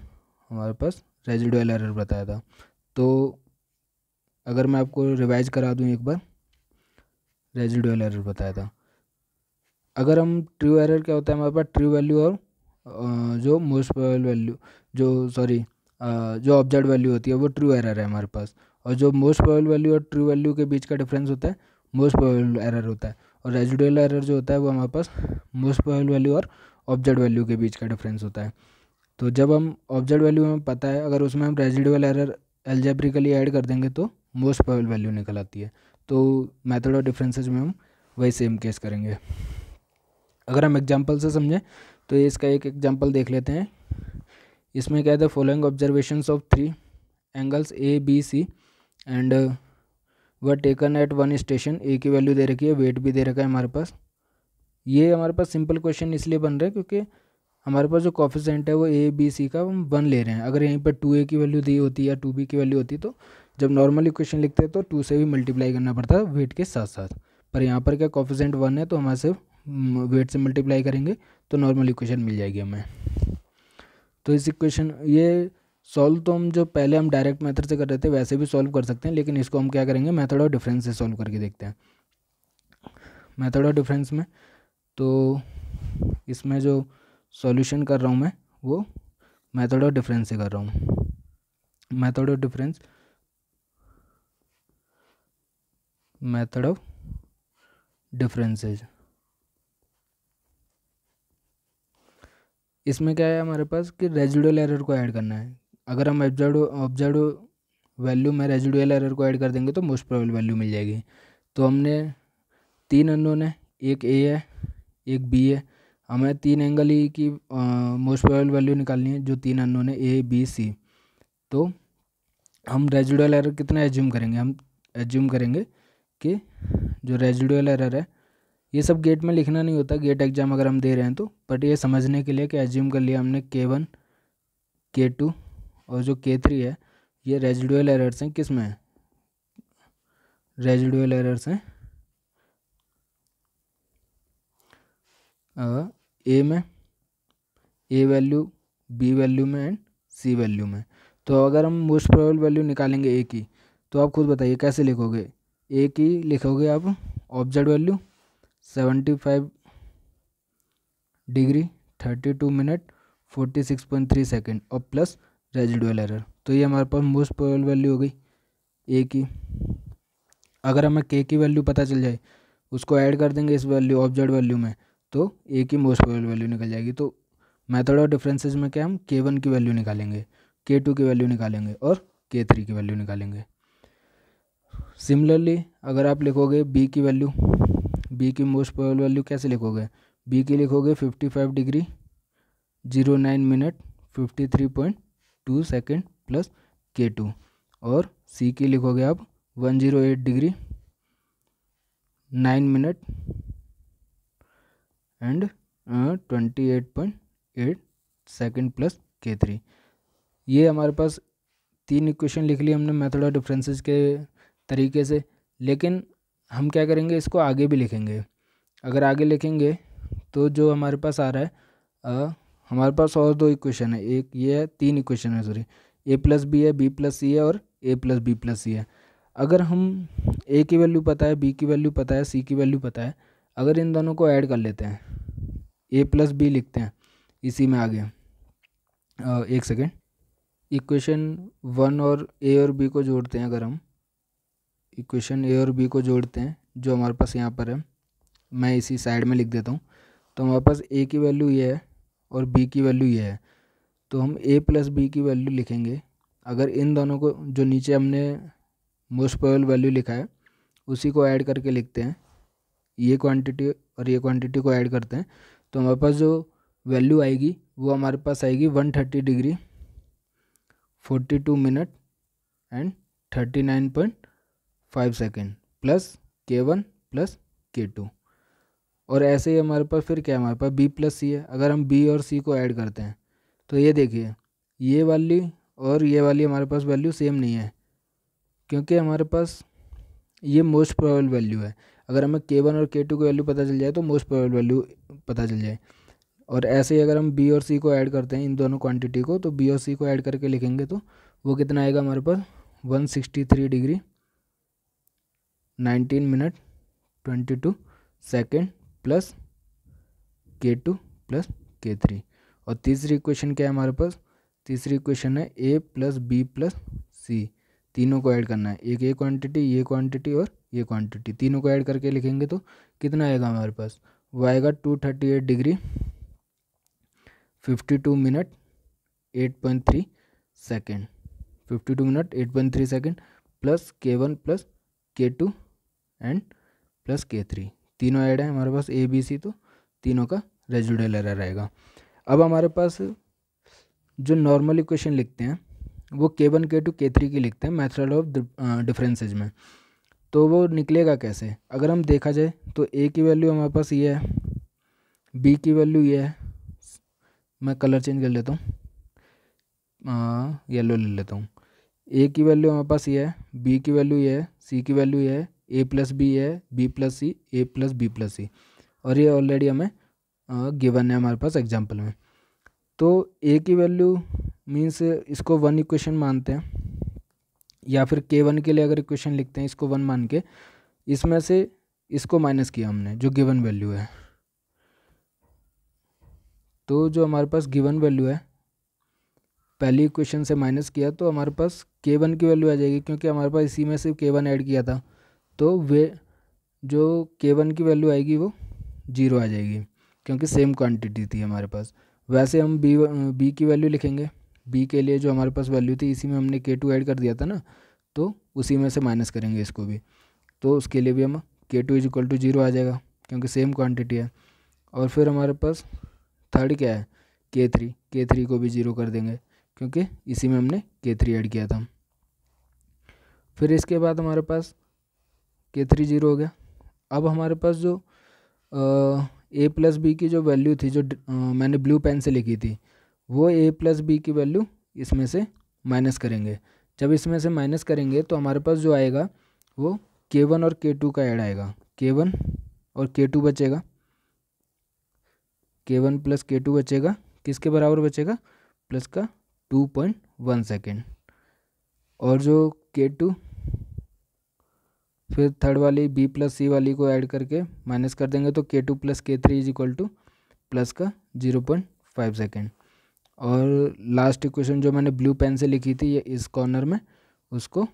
हमारे पास रेजिडुअल एरर बताया था तो अगर मैं आपको रिवाइज करा दूँ एक बार रेजिडुअल एरर बताया था अगर हम ट्रू एरर क्या होता है हमारे पास ट्रू वैल्यू और जो मोस्ट प्रोबेबल वैल्यू जो सॉरी जो ऑब्जेक्ट वैल्यू होती है वो ट्रू एरर है हमारे पास और जो मोस्ट प्रोबेबल वैल्यू और ट्रू वैल्यू के बीच का डिफरेंस होता है मोस्ट प्रोबेबल एरर होता है और रेजिडुअल एरर जो होता है वो हमारे पास मोस्ट प्रोबेबल वैल्यू और ऑब्जेक्ट वैल्यू के बीच का डिफरेंस होता है तो जब हम ऑब्जेक्ट वैल्यू हमें पता है अगर उसमें हम रेजिडुअल एरर एल्जेब्रिकली ऐड कर देंगे तो मोस्ट प्रोबेबल वैल्यू निकल आती है तो मैथड और डिफरेंसेस में हम वही सेम केस करेंगे अगर हम एग्जाम्पल से समझें तो इसका एक एग्जाम्पल देख लेते हैं इसमें क्या था following observation of three angles A B C and were taken at one station A की वैल्यू दे रखी है वेट भी दे रखा है हमारे पास ये हमारे पास सिंपल क्वेश्चन इसलिए बन रहा है क्योंकि हमारे पास जो कॉफिशेंट है वो ए बी सी का हम वन ले रहे हैं अगर यहीं पर टू ए की वैल्यू दी होती या टू बी की वैल्यू होती तो जब नॉर्मल इक्वेशन लिखते हैं तो टू से भी मल्टीप्लाई करना पड़ता है वेट के साथ साथ पर यहाँ पर क्या कॉफिजेंट वन है तो हमारे से हम्म, वेट से मल्टीप्लाई करेंगे तो नॉर्मल इक्वेशन मिल जाएगी हमें तो इस इक्वेशन ये सॉल्व तो हम जो पहले हम डायरेक्ट मेथड से कर रहे थे वैसे भी सॉल्व कर सकते हैं लेकिन इसको हम क्या करेंगे मेथड ऑफ डिफरेंस से सॉल्व करके देखते हैं मेथड ऑफ डिफरेंस में तो इसमें जो सॉल्यूशन कर रहा हूँ मैं वो मेथड ऑफ डिफरेंस से कर रहा हूँ method of difference method of differences इसमें क्या है हमारे पास कि रेजिडुअल एरर को ऐड करना है अगर हम ऑब्जर्व ऑब्जर्व वैल्यू में रेजिडुअल एरर को ऐड कर देंगे तो मोस्ट प्रोबेबल वैल्यू मिल जाएगी तो हमने तीन अननोन है एक ए है एक बी है हमें तीन एंगल ही की मोस्ट प्रोबेबल वैल्यू निकालनी है जो तीन अनोन है ए बी सी तो हम रेजिडुअल एरर कितना एज्यूम करेंगे हम एज्यूम करेंगे के जो रेजिडुअल एरर है ये सब गेट में लिखना नहीं होता गेट एग्ज़ाम अगर हम दे रहे हैं तो बट ये समझने के लिए कि एज्यूम कर लिया हमने के वन के टू और जो के थ्री है ये रेजिडुअल एरर्स हैं किस में है रेजिडुअल एरर्स हैं ए में ए वैल्यू बी वैल्यू में एंड सी वैल्यू में तो अगर हम मोस्ट प्रोबेबल वैल्यू निकालेंगे ए की तो आप खुद बताइए कैसे लिखोगे ए की लिखोगे आप object value seventy five degree thirty two minute forty six point three second और प्लस रेजिडुअल एरर तो ये हमारे पास मोस्ट प्रोबेबल वैल्यू हो गई ए की अगर हमें के की वैल्यू पता चल जाए उसको ऐड कर देंगे इस वैल्यू ऑब्जेक्ट वैल्यू में तो ए की मोस्ट प्रोबेबल वैल्यू निकल जाएगी तो मैथड और डिफ्रेंसेज में क्या हम के वन की वैल्यू निकालेंगे के टू की वैल्यू निकालेंगे और के थ्री की वैल्यू निकालेंगे सिमिलरली अगर आप लिखोगे बी की वैल्यू बी की मोस्ट प्रोबेबल वैल्यू कैसे लिखोगे बी की लिखोगे fifty five degree zero nine minute fifty three point two second plus K two और सी की लिखोगे आप one zero eight degree nine minute and twenty eight point eight second plus K three ये हमारे पास तीन equation लिख ली हमने method of differences के तरीके से लेकिन हम क्या करेंगे इसको आगे भी लिखेंगे अगर आगे लिखेंगे तो जो हमारे पास आ रहा है आ, हमारे पास और दो इक्वेशन है एक ये है तीन इक्वेशन है सॉरी ए प्लस बी है बी प्लस सी है और A plus B plus C है अगर हम ए की वैल्यू पता है बी की वैल्यू पता है सी की वैल्यू पता है अगर इन दोनों को ऐड कर लेते हैं ए प्लस बी लिखते हैं इसी में आगे आ, एक सेकेंड इक्वेशन वन और ए और बी को जोड़ते हैं अगर हम इक्वेशन ए और बी को जोड़ते हैं जो हमारे पास यहाँ पर है मैं इसी साइड में लिख देता हूँ तो हमारे पास ए की वैल्यू ये है और बी की वैल्यू ये है तो हम ए प्लस बी की वैल्यू लिखेंगे अगर इन दोनों को जो नीचे हमने मोस्ट पॉवल वैल्यू लिखा है उसी को ऐड करके लिखते हैं ये क्वांटिटी और ये क्वांटिटी को ऐड करते हैं तो हमारे पास जो वैल्यू आएगी वो हमारे पास आएगी one thirty degree forty two minute and thirty nine point five second plus K one plus K two और ऐसे ही हमारे पास फिर क्या हमारे पास बी प्लस सी है अगर हम बी और सी को ऐड करते हैं तो ये देखिए ये वाली और ये वाली हमारे पास वैल्यू सेम नहीं है क्योंकि हमारे पास ये मोस्ट प्रोबेबल वैल्यू है अगर हमें के वन और के टू की वैल्यू पता चल जाए तो मोस्ट प्रोबेबल वैल्यू पता चल जाए और ऐसे ही अगर हम बी और सी को ऐड करते हैं इन दोनों क्वांटिटी को तो बी और सी को ऐड करके लिखेंगे तो वो कितना आएगा हमारे पास three degree 19 minute twenty two second plus K two plus K three और तीसरी क्वेश्चन क्या है हमारे पास तीसरी क्वेश्चन है A plus B plus C तीनों को ऐड करना है एक ये क्वांटिटी ये क्वांटिटी और ये क्वांटिटी तीनों को ऐड करके लिखेंगे तो कितना आएगा हमारे पास वो आएगा two thirty eight degree fifty two minute eight point three second fifty two minute eight point three second plus K one plus K two and plus K three तीनों ऐड है हमारे पास ए बी सी तो तीनों का रेजुडल error रहेगा अब हमारे पास जो नॉर्मल इक्वेशन लिखते हैं वो के वन के टू के थ्री की लिखते हैं मैथड ऑफ डिफरेंसेज में तो वो निकलेगा कैसे अगर हम देखा जाए तो ए की वैल्यू हमारे पास ये है बी की वैल्यू ये है मैं कलर चेंज कर लेता हूँ येलो ले लेता हूँ ए की वैल्यू हमारे पास ये है बी की वैल्यू ये है सी की वैल्यू ये है ए प्लस बी है B plus C A plus B plus C और ये ऑलरेडी हमें गिवन है हमारे पास एग्जाम्पल में तो ए की वैल्यू मीन्स इसको वन इक्वेशन मानते हैं या फिर के वन के लिए अगर इक्वेशन लिखते हैं इसको वन मान के इसमें से इसको माइनस किया हमने जो गिवन वैल्यू है तो जो हमारे पास गिवन वैल्यू है पहली इक्वेशन से माइनस किया तो हमारे पास के वन की वैल्यू आ जाएगी क्योंकि हमारे पास इसी में से के वन ऐड किया था तो वे जो के वन की वैल्यू आएगी वो जीरो आ जाएगी क्योंकि सेम क्वांटिटी थी हमारे पास वैसे हम बी बी की वैल्यू लिखेंगे बी के लिए जो हमारे पास वैल्यू थी इसी में हमने के टू ऐड कर दिया था ना तो उसी में से माइनस करेंगे इसको भी तो उसके लिए भी हम K two is equal to zero आ जाएगा क्योंकि सेम क्वांटिटी है और फिर हमारे पास थर्ड क्या है के थ्री के थ्री को भी ज़ीरो कर देंगे क्योंकि इसी में हमने के थ्री ऐड किया था फिर इसके बाद हमारे पास के थ्री ज़ीरो हो गया अब हमारे पास जो ए प्लस बी की जो वैल्यू थी जो आ, मैंने ब्लू पेन से लिखी थी वो ए प्लस बी की वैल्यू इसमें से माइनस करेंगे जब इसमें से माइनस करेंगे तो हमारे पास जो आएगा वो के वन और के टू का ऐड आएगा के वन और के टू बचेगा के वन प्लस के टू बचेगा किसके बराबर बचेगा प्लस का टू पॉइंट वन सेकेंड और जो के टू फिर थर्ड वाली बी प्लस सी वाली को ऐड करके माइनस कर देंगे तो K two plus K three is equal to plus का जीरो पॉइंट फाइव सेकेंड और लास्ट इक्वेशन जो मैंने ब्लू पेन से लिखी थी ये इस कॉर्नर में उसको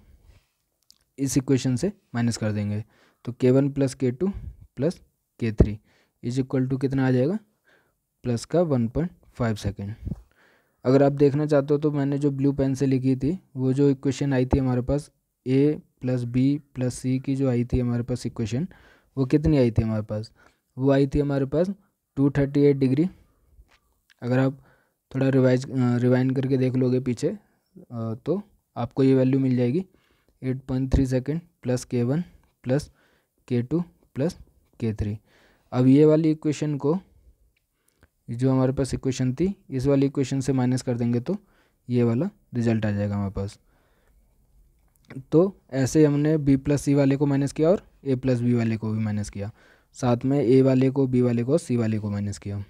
इस इक्वेशन से माइनस कर देंगे तो K one plus K two plus K three is equal to कितना आ जाएगा प्लस का वन पॉइंट फाइव सेकेंड अगर आप देखना चाहते हो तो मैंने जो ब्लू पेन से लिखी थी वो जो इक्वेशन आई थी हमारे पास A plus B plus C की जो आई थी हमारे पास इक्वेशन वो कितनी आई थी हमारे पास वो आई थी हमारे पास टू थर्टी एट डिग्री अगर आप थोड़ा रिवाइज रिवाइंड करके देख लोगे पीछे तो आपको ये वैल्यू मिल जाएगी eight point three second plus K one plus K two plus K three अब ये वाली इक्वेशन को जो हमारे पास इक्वेशन थी इस वाली इक्वेशन से माइनस कर देंगे तो ये वाला रिजल्ट आ जाएगा हमारे पास तो ऐसे हमने बी प्लस सी वाले को माइनस किया और ए प्लस बी वाले को भी माइनस किया साथ में ए वाले को बी वाले को सी वाले को माइनस किया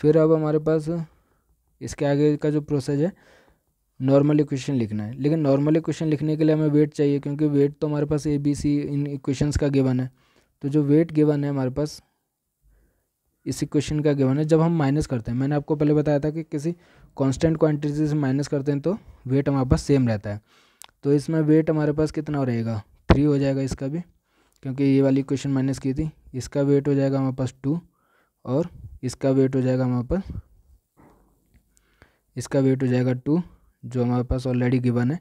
फिर अब हमारे पास इसके आगे का जो प्रोसेस है नॉर्मल इक्वेशन लिखना है लेकिन नॉर्मल इक्वेशन लिखने के लिए हमें वेट चाहिए क्योंकि वेट तो हमारे पास ए बी सी इन इक्वेशंस का गिवन है तो जो वेट गिवन है हमारे पास इस इक्वेशन का गिवन है जब हम माइनस करते हैं मैंने आपको पहले बताया था कि किसी कांस्टेंट क्वांटिटी से माइनस करते हैं तो वेट हमारे पास सेम रहता है तो इसमें वेट हमारे पास कितना रहेगा थ्री हो जाएगा इसका भी क्योंकि ये वाली क्वेश्चन माइनस की थी इसका वेट हो जाएगा हमारे पास टू और इसका वेट हो जाएगा हमारे पास इसका वेट हो जाएगा टू जो हमारे पास ऑलरेडी गिवन है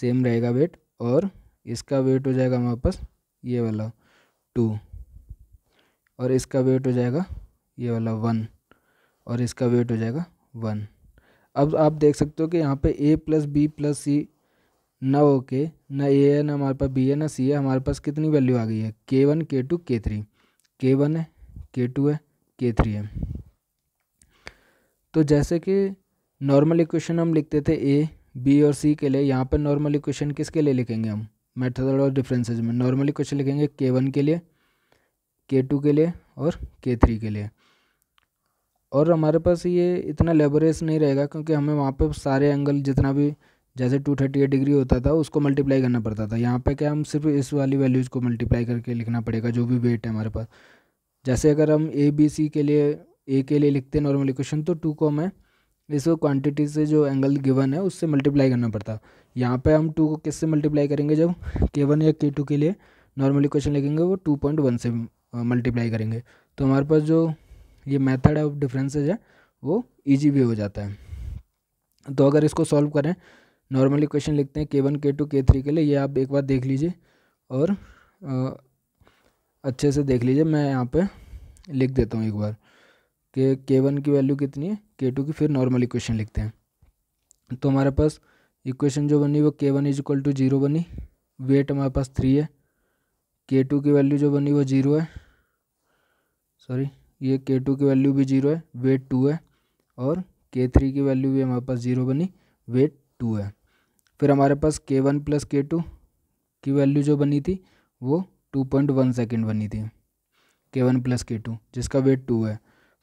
सेम रहेगा वेट और इसका वेट हो जाएगा हमारे पास ये वाला टू और इसका वेट हो जाएगा ये वाला वन और इसका वेट हो जाएगा वन अब आप देख सकते हो कि यहाँ पे A plus B plus C ना ओके ना ए है ना हमारे पास बी है ना सी है हमारे पास कितनी वैल्यू आ गई है के वन के two K three K one है के टू है के थ्री है तो जैसे कि नॉर्मल इक्वेशन हम लिखते थे ए बी और सी के लिए यहाँ पर नॉर्मल इक्वेशन किसके लिए लिखेंगे हम मेथड और डिफरेंसेज में नॉर्मल इक्वेशन लिखेंगे के वन के लिए के टू के लिए और के थ्री के लिए और हमारे पास ये इतना लेबोरेस नहीं रहेगा क्योंकि हमें वहाँ पर सारे एंगल जितना भी जैसे टू थर्टी एट डिग्री होता था उसको मल्टीप्लाई करना पड़ता था यहाँ पे क्या हम सिर्फ इस वाली वैल्यूज़ को मल्टीप्लाई करके लिखना पड़ेगा जो भी वेट है हमारे पास जैसे अगर हम ए बी सी के लिए ए के लिए लिखते हैं नॉर्मल इक्वेशन तो टू को हमें इस क्वांटिटी से जो एंगल गिवन है उससे मल्टीप्लाई करना पड़ता यहाँ पर हम टू को किससे मल्टीप्लाई करेंगे जब के वन या के टू के लिए नॉर्मल इक्वेशन लिखेंगे वो टू पॉइंट वन से मल्टीप्लाई करेंगे तो हमारे पास जो ये मैथड ऑफ डिफ्रेंसेज है वो ईजी भी हो जाता है तो अगर इसको सॉल्व करें नॉर्मली क्वेश्चन लिखते हैं के वन के टू के थ्री के लिए ये आप एक बार देख लीजिए और आ, अच्छे से देख लीजिए मैं यहाँ पे लिख देता हूँ एक बार कि के वन की वैल्यू कितनी है के टू की फिर नॉर्मल इक्वेशन लिखते हैं तो हमारे पास इक्वेशन जो बनी वो K one is equal to zero बनी वेट हमारे पास थ्री है के टू की वैल्यू जो बनी वो जीरो है सॉरी ये के टू की वैल्यू भी जीरो है वेट टू है और के थ्री की वैल्यू भी हमारे पास जीरो बनी वेट टू है फिर हमारे पास K one plus K two की वैल्यू जो बनी थी वो टू पॉइंट वन सेकेंड बनी थी K one plus K two जिसका वेट टू है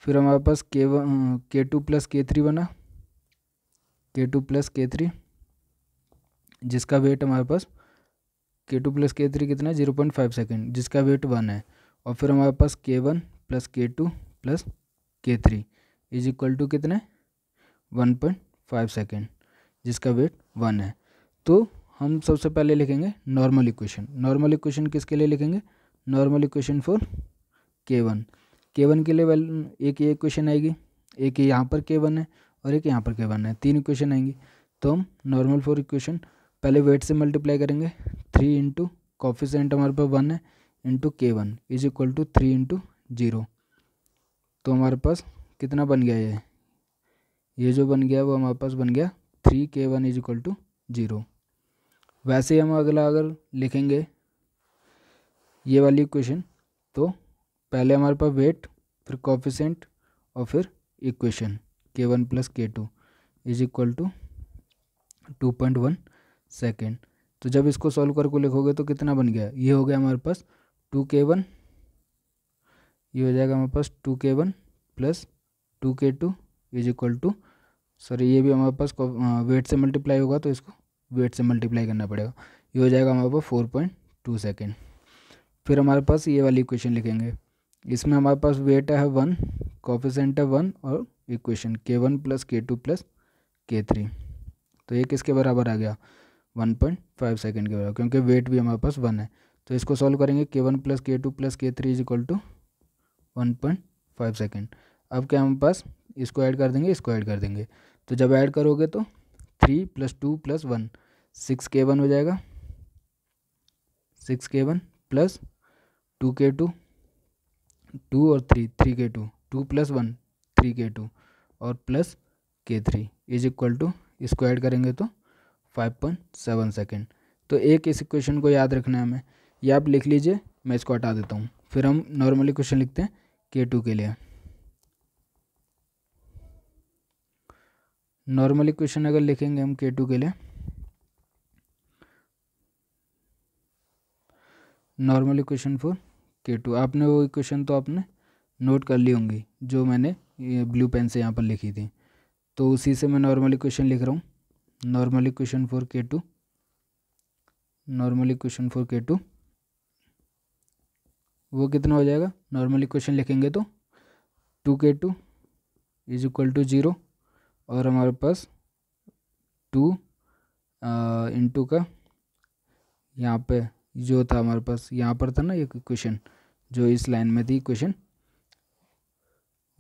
फिर हमारे पास के वन के टू प्लस के थ्री बना K two plus K three जिसका वेट हमारे पास K two plus K three कितना है जीरो पॉइंट फाइव सेकेंड जिसका वेट वन है और फिर हमारे पास K one plus K two plus K three is equal to कितना है वन पॉइंट फाइव सेकेंड जिसका वेट वन है तो हम सबसे पहले लिखेंगे नॉर्मल इक्वेशन नॉर्मल इक्वेशन किसके लिए लिखेंगे normal equation for K one K one के लिए वेल एक ये इक्वेशन आएगी एक यहाँ पर के वन है और एक यहाँ पर के वन है तीन इक्वेशन आएंगी तो हम नॉर्मल फॉर इक्वेशन पहले वेट से मल्टीप्लाई करेंगे थ्री इंटू कॉफिशेंट हमारे पास वन है into K one is equal to three into zero तो हमारे पास कितना बन गया ये ये जो बन गया वो हमारे पास बन गया three K one is equal to zero वैसे हम अगला अगर लिखेंगे ये वाली इक्वेशन तो पहले हमारे पास वेट फिर कॉफिशेंट और फिर equation K one plus K two is equal to two point one second तो जब इसको सॉल्व करके लिखोगे तो कितना बन गया ये हो गया हमारे पास टू के वन ये हो जाएगा हमारे पास two K one plus two K two is equal to sorry ये भी हमारे पास वेट से मल्टीप्लाई होगा तो इसको वेट से मल्टीप्लाई करना पड़ेगा ये हो जाएगा हमारे पास फोर पॉइंट टू सेकेंड फिर हमारे पास ये वाली इक्वेशन लिखेंगे इसमें हमारे पास वेट है वन कॉफिसेंट है वन और equation K one plus K two plus K three तो ये किसके बराबर आ गया वन पॉइंट फाइव सेकेंड के बराबर क्योंकि वेट भी हमारे पास वन है तो इसको सॉल्व करेंगे K one plus K two plus K three is equal to one point five second अब क्या हमारे पास इसको ऐड कर देंगे इसको ऐड कर देंगे तो जब ऐड करोगे तो three plus two plus one six K one हो जाएगा six K one plus two K two two और three three K two two plus one three K two और plus K three is equal to इसको add करेंगे तो five point seven second तो एक इस क्वेश्चन को याद रखना है हमें या आप लिख लीजिए मैं इसको हटा देता हूँ फिर हम नॉर्मली क्वेश्चन लिखते हैं के टू के लिए नॉर्मली क्वेश्चन अगर लिखेंगे हम के टू के लिए normally question for K two आपने वो इक्वेशन तो आपने नोट कर ली होंगी जो मैंने ब्लू पेन से यहाँ पर लिखी थी तो उसी से मैं नॉर्मली क्वेश्चन लिख रहा हूँ normally question for K two normally question for K two वो कितना हो जाएगा नॉर्मली क्वेश्चन लिखेंगे तो two K two is equal to zero और हमारे पास टू इंटू का यहाँ पे जो था हमारे पास यहाँ पर था ना एक क्वेश्चन जो इस लाइन में थी क्वेश्चन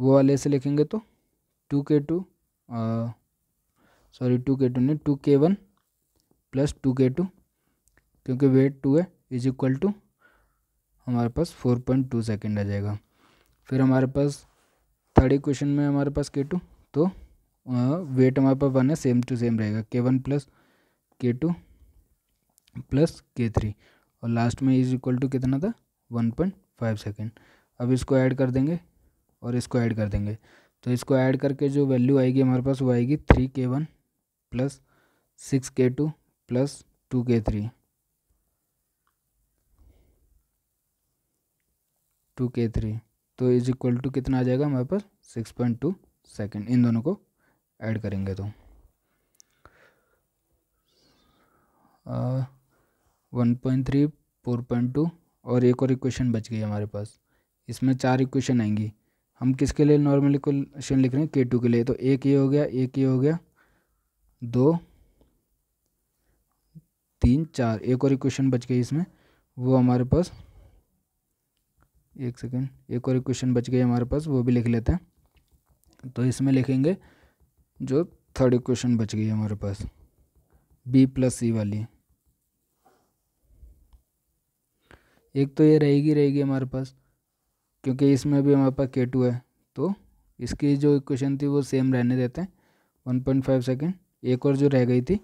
वो वाले से लिखेंगे तो two K two sorry two K two नहीं two K one plus two K two क्योंकि वेट टू है इज इक्वल टू हमारे पास फोर पॉइंट टू सेकेंड आ जाएगा फिर हमारे पास थर्ड इक्वेशन में हमारे पास के टू तो वेट हमारे पास वन है सेम टू सेम रहेगा K one plus K two plus K three और लास्ट में इज इक्वल टू कितना था वन पॉइंट फाइव सेकेंड अब इसको ऐड कर देंगे और इसको ऐड कर देंगे तो इसको ऐड करके जो वैल्यू आएगी हमारे पास वो आएगी three K one plus six K two plus two K three two K three तो इज इक्वल टू कितना आ जाएगा हमारे पास सिक्स पॉइंट टू सेकेंड इन दोनों को ऐड करेंगे तो one point three four point two और एक और इक्वेशन बच गई हमारे पास इसमें चार इक्वेशन आएंगी हम किसके लिए नॉर्मल इक्वेशन लिख रहे हैं के टू के लिए तो एक ये हो गया एक ये हो गया दो तीन चार एक और इक्वेशन बच गई इसमें वो हमारे पास एक सेकेंड एक और इक्वेशन बच गई हमारे पास वो भी लिख लेते हैं तो इसमें लिखेंगे जो थर्ड इक्वेशन बच गई है हमारे पास बी प्लस सी वाली एक तो ये रहेगी रहेगी हमारे पास क्योंकि इसमें भी हमारे पास के टू है तो इसकी जो इक्वेशन थी वो सेम रहने देते हैं वन पॉइंट फाइव सेकेंड एक और जो रह गई थी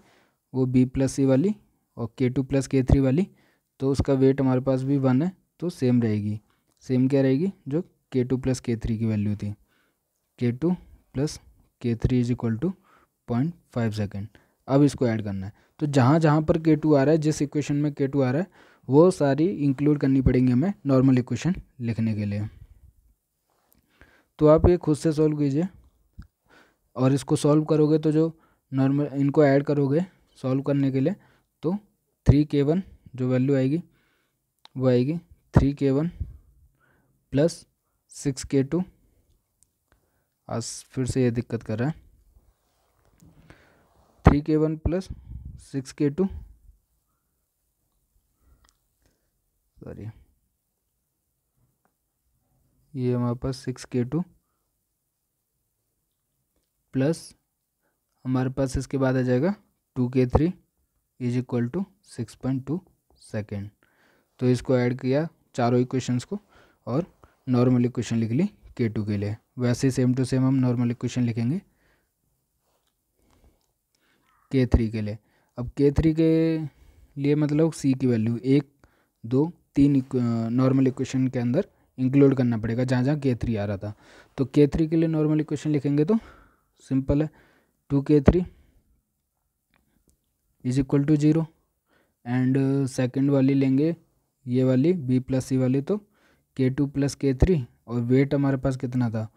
वो बी प्लस सी वाली और K two plus K three वाली तो उसका वेट हमारे पास भी वन है तो सेम रहेगी सेम क्या रहेगी जो K two plus K three की वैल्यू थी K two plus K three is equal to point five second अब इसको ऐड करना है तो जहाँ जहाँ पर के टू आ रहा है जिस इक्वेशन में के टू आ रहा है वो सारी इंक्लूड करनी पड़ेंगी हमें नॉर्मल इक्वेशन लिखने के लिए तो आप ये खुद से सॉल्व कीजिए और इसको सॉल्व करोगे तो जो नॉर्मल इनको ऐड करोगे सॉल्व करने के लिए तो थ्री के वन जो वैल्यू आएगी वो आएगी three K one plus six K two आज फिर से ये दिक्कत कर रहा है three K one plus six K two sorry ये हमारे पास सिक्स के टू प्लस हमारे पास इसके बाद आ जाएगा two K three is equal to six point two second तो इसको ऐड किया चारों इक्वेशंस को और नॉर्मल इक्वेशन लिख ली के टू के लिए वैसे सेम टू सेम हम नॉर्मल इक्वेशन लिखेंगे के थ्री के लिए अब के थ्री के लिए मतलब सी की वैल्यू एक दो तीन नॉर्मल इक्वेशन के अंदर इंक्लूड करना पड़ेगा जहाँ जहाँ के थ्री आ रहा था तो के थ्री के लिए नॉर्मल इक्वेशन लिखेंगे तो सिंपल है two K three is equal to zero and second वाली लेंगे ये वाली बी प्लस सी वाली तो K two plus K three और वेट हमारे पास कितना था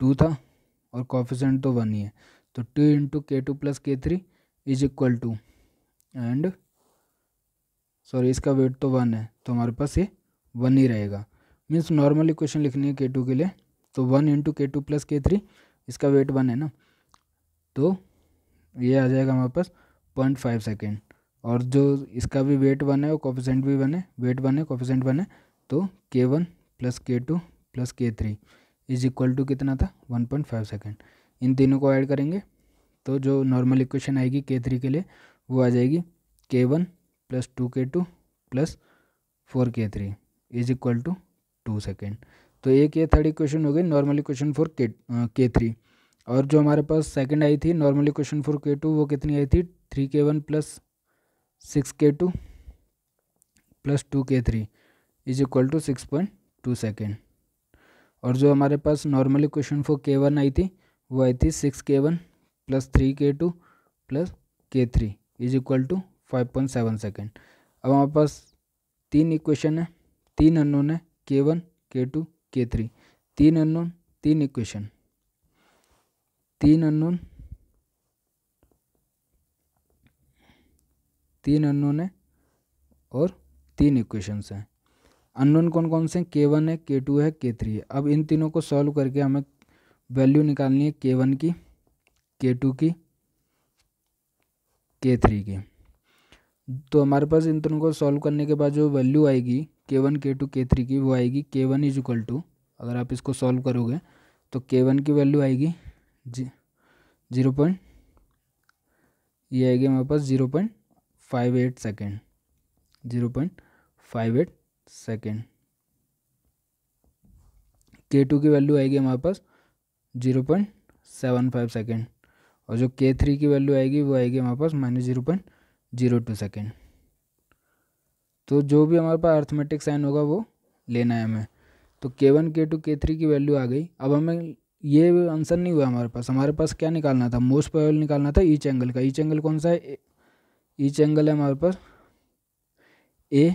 टू था और कॉफिशेंट तो वन ही है तो two into K two plus K three is equal to and sorry इसका वेट तो वन है तो हमारे पास ये वन ही रहेगा मीन्स नॉर्मल इक्वेशन लिखनी है के टू के लिए तो one into K two plus K three इसका वेट वन है ना तो ये आ जाएगा हमारे पास पॉइंट फाइव सेकेंड और जो इसका भी वेट वन है वो कॉफिशेंट भी वन है वेट वन है कॉफिशेंट वन है तो K one plus K two plus K three is equal to कितना था 1.5 सेकेंड इन तीनों को ऐड करेंगे तो जो नॉर्मल इक्वेशन आएगी के थ्री के लिए वो आ जाएगी K one plus two K two plus four K three is equal to two second तो एक ये थर्ड इक्वेशन हो गई नॉर्मल इक्वेशन फॉर के के थ्री और जो हमारे पास सेकेंड आई थी normal equation for K two वो कितनी आई थी three K one plus six K two plus two K three is equal to six point two second और जो हमारे पास normal equation for K one आई थी वो आई थी six K one plus three K two plus K three is equal to five point seven second अब हमारे पास तीन इक्वेशन है तीन अननोन है के वन के टू के थ्री तीन अननोन तीन इक्वेशन तीन अननोन तीन अननोन है और तीन इक्वेशंस हैं अननोन कौन कौन से के वन है के टू है के थ्री है अब इन तीनों को सॉल्व करके हमें वैल्यू निकालनी है के वन की के टू की के थ्री की तो हमारे पास इन तीनों को सॉल्व करने के बाद जो वैल्यू आएगी के वन के टू के थ्री की वो आएगी के वन इज इक्वल टू अगर आप इसको सॉल्व करोगे तो के वन की वैल्यू आएगी जी जीरो पॉइंट ये आएगी हमारे पास zero point five eight second zero point five eight second K two की वैल्यू आएगी हमारे पास zero point seven five second और जो के थ्री की वैल्यू आएगी वो आएगी हमारे पास minus zero point zero two second तो जो भी हमारे पास अर्थमेटिक साइन होगा वो लेना है हमें तो के वन के टू के थ्री की वैल्यू आ गई अब हमें ये आंसर नहीं हुआ हमारे पास हमारे पास क्या निकालना था मोस्ट पॉवल निकालना था ईच एंगल का ईच एंगल कौन सा है ईच एंगल है हमारे पास ए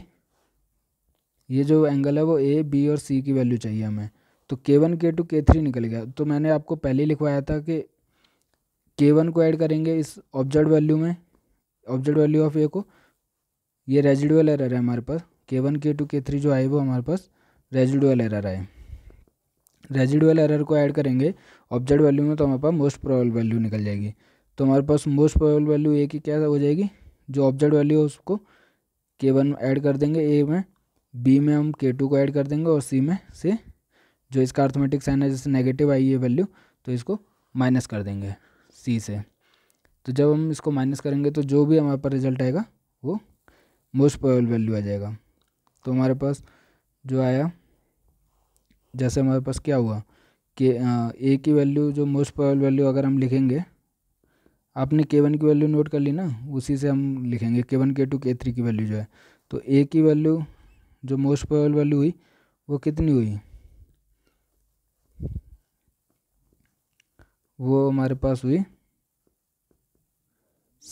ये जो एंगल है वो ए बी और सी की वैल्यू चाहिए हमें तो के वन के टू के थ्री निकल गया तो मैंने आपको पहले लिखवाया था कि के वन को ऐड करेंगे इस ऑब्जेक्ट वैल्यू में ऑब्जेक्ट वैल्यू ऑफ ए को ये रेजिडुअल एरर है हमारे पास के वन के टू के थ्री जो आए वो हमारे पास रेजिडुअल एरर आए रेजिडुअल एरर को ऐड करेंगे ऑब्जेक्ट वैल्यू में तो हमारे पास मोस्ट प्रोबेबल वैल्यू निकल जाएगी तो हमारे पास मोस्ट प्रोबेबल वैल्यू ए की क्या हो जाएगी जो ऑब्जेक्ट वैल्यू है उसको के वन ऐड कर देंगे ए में बी में हम के टू को ऐड कर देंगे और सी में से जो इसका अर्थमेटिक साइन है जैसे नेगेटिव आई है वैल्यू तो इसको माइनस कर देंगे सी से तो जब हम इसको माइनस करेंगे तो जो भी हमारे पास रिजल्ट आएगा वो मोस्ट प्रोबेबल वैल्यू आ जाएगा तो हमारे पास जो आया जैसे हमारे पास क्या हुआ कि ए की वैल्यू जो मोस्ट प्रोबेबल वैल्यू अगर हम लिखेंगे आपने के वन की वैल्यू नोट कर ली ना उसी से हम लिखेंगे के वन के टू के थ्री की वैल्यू जो है तो ए की वैल्यू जो मोस्ट प्रोबेबल वैल्यू हुई वो कितनी हुई वो हमारे पास हुई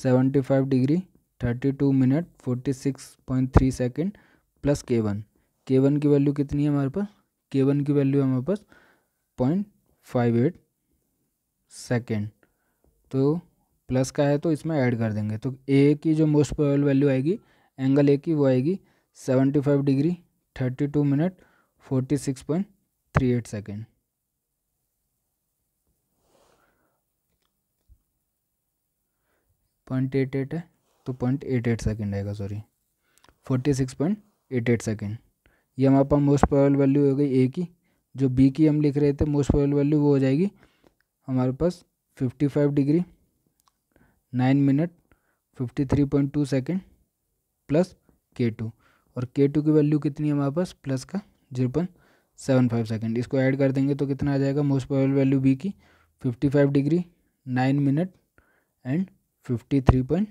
seventy five degree thirty two minute forty six point three second plus K one K one की वैल्यू कितनी है हमारे पास के वन की वैल्यू हमारे पास पॉइंट फाइव एट सेकेंड तो प्लस का है तो इसमें ऐड कर देंगे तो ए की जो मोस्ट प्रोबेबल वैल्यू आएगी एंगल ए की वो आएगी seventy five degree thirty two minute forty six point three eight second point eight eight है तो पॉइंट एट एट सेकेंड आएगा sorry forty six point eight eight second ये हमारे पास मोस्ट प्रोबेबल वैल्यू हो गई ए की जो बी की हम लिख रहे थे मोस्ट प्रोबेबल वैल्यू वो हो जाएगी हमारे पास fifty five degree nine minute fifty three point two second plus K two और के टू की वैल्यू कितनी है हमारे पास प्लस का zero point seven five second इसको ऐड कर देंगे तो कितना आ जाएगा मोस्ट प्रोबेबल वैल्यू बी की fifty five degree nine minute and fifty three point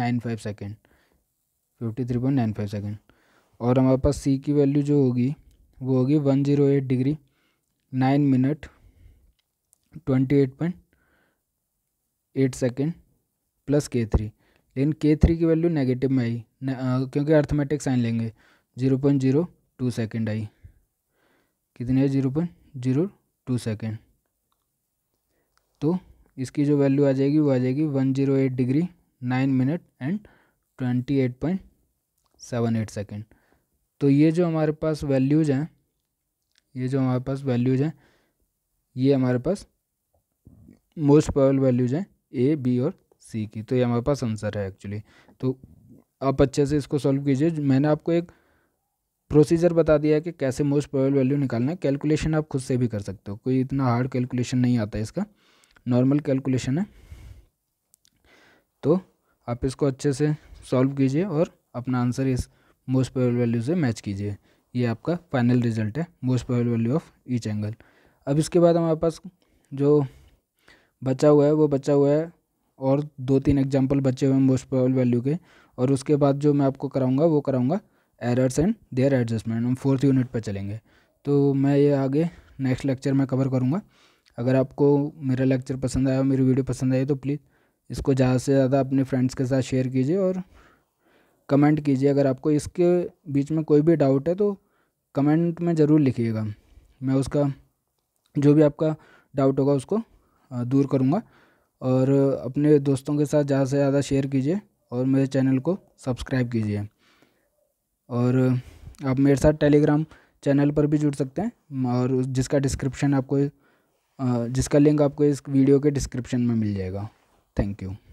nine five second fifty three point nine five second और हमारे पास सी की वैल्यू जो होगी वो होगी one zero eight degree nine minute twenty eight point eight second plus K three लेकिन K three की value negative में आई ने, क्योंकि अर्थमेटिक साइन लेंगे zero point zero two second आई कितनी है zero point zero two second तो इसकी जो वैल्यू आ जाएगी वो आ जाएगी one zero eight degree nine minute and twenty eight point seven eight second तो ये जो हमारे पास वैल्यूज़ हैं ये जो हमारे पास वैल्यूज़ हैं ये हमारे पास मोस्ट पावल वैल्यूज़ हैं ए बी और सी की तो ये हमारे पास आंसर है एक्चुअली तो आप अच्छे से इसको सॉल्व कीजिए मैंने आपको एक प्रोसीजर बता दिया है कि कैसे मोस्ट प्रोबेबल वैल्यू निकालना है कैलकुलेशन आप खुद से भी कर सकते हो कोई इतना हार्ड कैलकुलेशन नहीं आता है इसका नॉर्मल कैलकुलेशन है तो आप इसको अच्छे से सॉल्व कीजिए और अपना आंसर इस मोस्ट प्रोबेबल वैल्यू से मैच कीजिए ये आपका फाइनल रिजल्ट है most probable value of each angle अब इसके बाद हमारे पास जो बचा हुआ है वो बचा हुआ है और दो तीन एग्जाम्पल बचे हुए हैं मोस्ट प्रोबेबल वैल्यू के और उसके बाद जो मैं आपको कराऊंगा वो कराऊंगा एरर्स एंड देयर एडजस्टमेंट हम फोर्थ यूनिट पर चलेंगे तो मैं ये आगे नेक्स्ट लेक्चर में कवर करूँगा अगर आपको मेरा लेक्चर पसंद आया मेरी वीडियो पसंद आई तो प्लीज़ इसको ज़्यादा से ज़्यादा अपने फ्रेंड्स के साथ शेयर कीजिए और कमेंट कीजिए अगर आपको इसके बीच में कोई भी डाउट है तो कमेंट में ज़रूर लिखिएगा मैं उसका जो भी आपका डाउट होगा उसको दूर करूँगा और अपने दोस्तों के साथ ज़्यादा से ज़्यादा शेयर कीजिए और मेरे चैनल को सब्सक्राइब कीजिए और आप मेरे साथ टेलीग्राम चैनल पर भी जुड़ सकते हैं और जिसका डिस्क्रिप्शन आपको जिसका लिंक आपको इस वीडियो के डिस्क्रिप्शन में मिल जाएगा थैंक यू